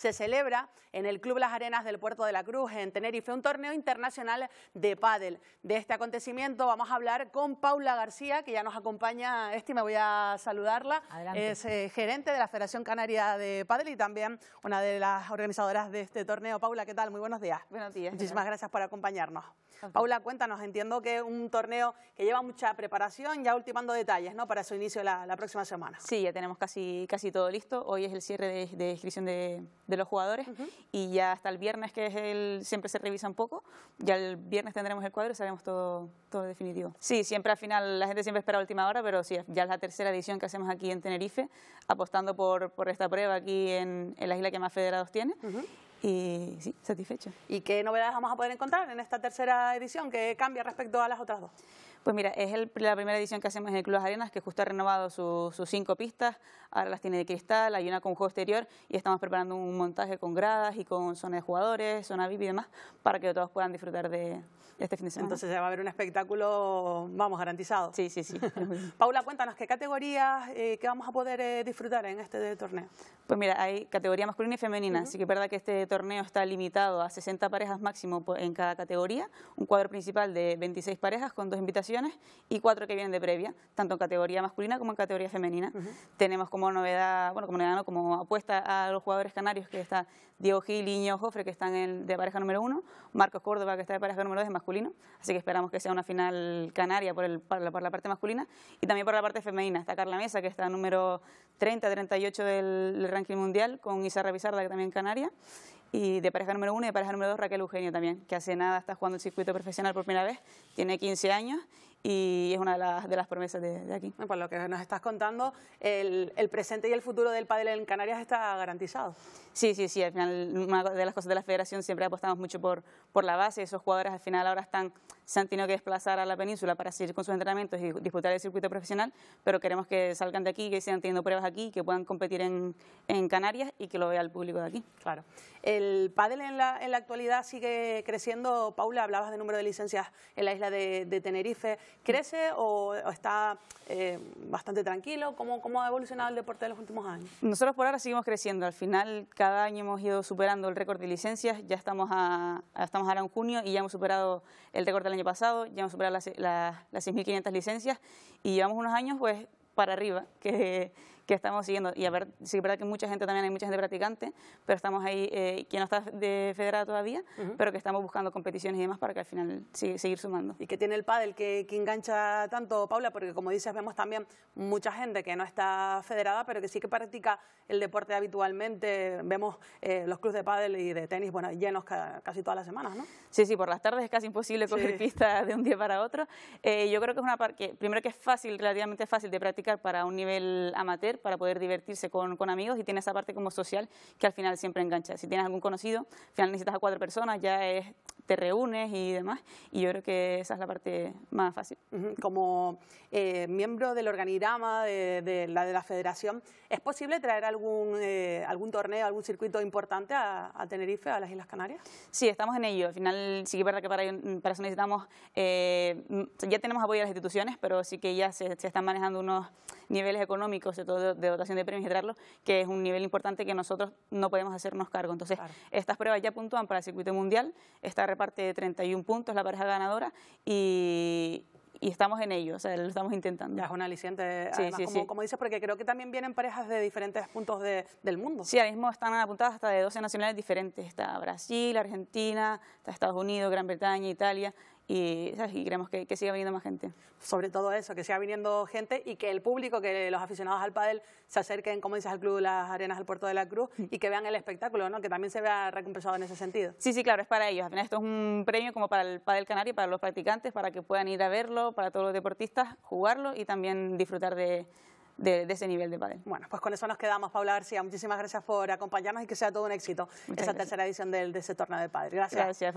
se celebra en el Club Las Arenas del Puerto de la Cruz, en Tenerife, un torneo internacional de pádel. De este acontecimiento vamos a hablar con Paula García, que ya nos acompaña, este me voy a saludarla, es eh, gerente de la Federación Canaria de Pádel y también una de las organizadoras de este torneo. Paula, ¿qué tal? Muy buenos días. Buenos días. Muchísimas gracias por acompañarnos. Paula, cuéntanos, entiendo que es un torneo que lleva mucha preparación, ya ultimando detalles, ¿no?, para su inicio la, próxima semana. Sí, ya tenemos casi, casi todo listo. Hoy es el cierre de inscripción de de los jugadores y ya hasta el viernes, que es el, siempre se revisa un poco, ya el viernes tendremos el cuadro y sabremos todo, todo definitivo. Sí, siempre al final, la gente siempre espera última hora, pero sí, ya es la tercera edición que hacemos aquí en Tenerife, apostando por, esta prueba aquí en, en, la isla que más federados tiene. Y sí, satisfecho. ¿Y qué novedades vamos a poder encontrar en esta tercera edición? que cambia respecto a las otras dos? Pues mira, es la primera edición que hacemos en el Club Las Arenas, que justo ha renovado sus cinco pistas, ahora las tiene de cristal, hay una con juego exterior y estamos preparando un montaje con gradas y con zona de jugadores, zona VIP y demás, para que todos puedan disfrutar de, este fin de semana. Entonces ya va a haber un espectáculo, vamos, garantizado. Sí, sí, sí. Paula, cuéntanos, ¿qué categorías eh, que vamos a poder eh, disfrutar en este eh, torneo? Pues mira, hay categoría masculina y femenina, así que es verdad que este torneo está limitado a 60 parejas máximo en cada categoría, un cuadro principal de 26 parejas con dos invitaciones y cuatro que vienen de previa, tanto en categoría masculina como en categoría femenina. Tenemos como novedad, bueno, como novedad, como apuesta a los jugadores canarios que está Diego Gil y Iño Jofre, que están en, de pareja número uno, Marcos Córdoba, que está de pareja número dos de masculina así que esperamos que sea una final canaria por, la, parte masculina y también por la parte femenina. Está Carla Mesa, que está número 30-38 del, ranking mundial, con Isarra Revisarda que también canaria, y de pareja número 1 y de pareja número 2 Raquel Eugenio también, que hace nada está jugando el circuito profesional por primera vez, tiene 15 años y es una de las, de las promesas de, aquí. Por lo que nos estás contando, el, el presente y el futuro del pádel en Canarias está garantizado. Sí, sí, sí, al final una de las cosas de la federación siempre apostamos mucho por, por la base, esos jugadores al final ahora están se han tenido que desplazar a la península para seguir con sus entrenamientos y disputar el circuito profesional, pero queremos que salgan de aquí, que sigan teniendo pruebas aquí, que puedan competir en, en Canarias y que lo vea el público de aquí. Claro. El pádel en la, en la actualidad sigue creciendo. Paula, hablabas de número de licencias en la isla de, de Tenerife. ¿Crece o, está eh, bastante tranquilo? ¿Cómo, ¿Cómo ha evolucionado el deporte ...en los últimos años? Nosotros por ahora seguimos creciendo. Al final, cada año hemos ido superando el récord de licencias. Ya estamos, a, estamos ahora en junio y ya hemos superado el récord del año pasado, ya hemos superado las, las 6.500 licencias y llevamos unos años pues para arriba, que, que estamos siguiendo. Y a ver, si es verdad que mucha gente también, hay mucha gente practicante, pero estamos ahí, eh, que no está de federada todavía, pero que estamos buscando competiciones y demás para que al final seguir sumando. ¿Y qué tiene el pádel que, que engancha tanto, Paula? Porque como dices, vemos también mucha gente que no está federada, pero que sí que practica el deporte habitualmente. Vemos eh, los clubes de pádel y de tenis, bueno, llenos casi todas las semanas, ¿no? Sí, sí, por las tardes es casi imposible coger pista de un día para otro. Eh, yo creo que es una parte, primero que es fácil, relativamente fácil de practicar para un nivel amateur, para poder divertirse con, con, amigos y tiene esa parte como social que al final siempre engancha. Si tienes algún conocido, al final necesitas a cuatro personas, ya es te reúnes y demás. Y yo creo que esa es la parte más fácil. Como eh, miembro del organigrama de, la, de la federación, ¿es posible traer algún, eh, algún torneo, algún circuito importante a, Tenerife, a las Islas Canarias? Sí, estamos en ello. Al final sí que es verdad que para, eso necesitamos, eh, ya tenemos apoyo de las instituciones, pero sí que ya se, están manejando unos niveles económicos, sobre todo de, dotación de premios y traerlo, que es un nivel importante que nosotros no podemos hacernos cargo. Entonces, estas pruebas ya puntúan para el circuito mundial, está parte de 31 puntos, la pareja ganadora, y, estamos en ello, o sea, lo estamos intentando. Ya es un aliciente, como, dices, porque creo que también vienen parejas de diferentes puntos del mundo. Sí, ahora mismo están apuntadas hasta de 12 nacionales diferentes, está Brasil, Argentina, Estados Unidos, Gran Bretaña, Italia, y, creemos queremos que, siga viniendo más gente. Sobre todo eso, que siga viniendo gente y que el público, que los aficionados al pádel se acerquen, como dices, al Club de las Arenas del Puerto de la Cruz y que vean el espectáculo, ¿no? que también se vea recompensado en ese sentido. Sí, sí, claro, es para ellos. esto es un premio como para el pádel canario, para los practicantes, para que puedan ir a verlo, para todos los deportistas, jugarlo y también disfrutar de, ese nivel de pádel. Bueno, pues con eso nos quedamos, Paula García. Muchísimas gracias por acompañarnos y que sea todo un éxito esa tercera edición del, de ese torneo de pádel. gracias.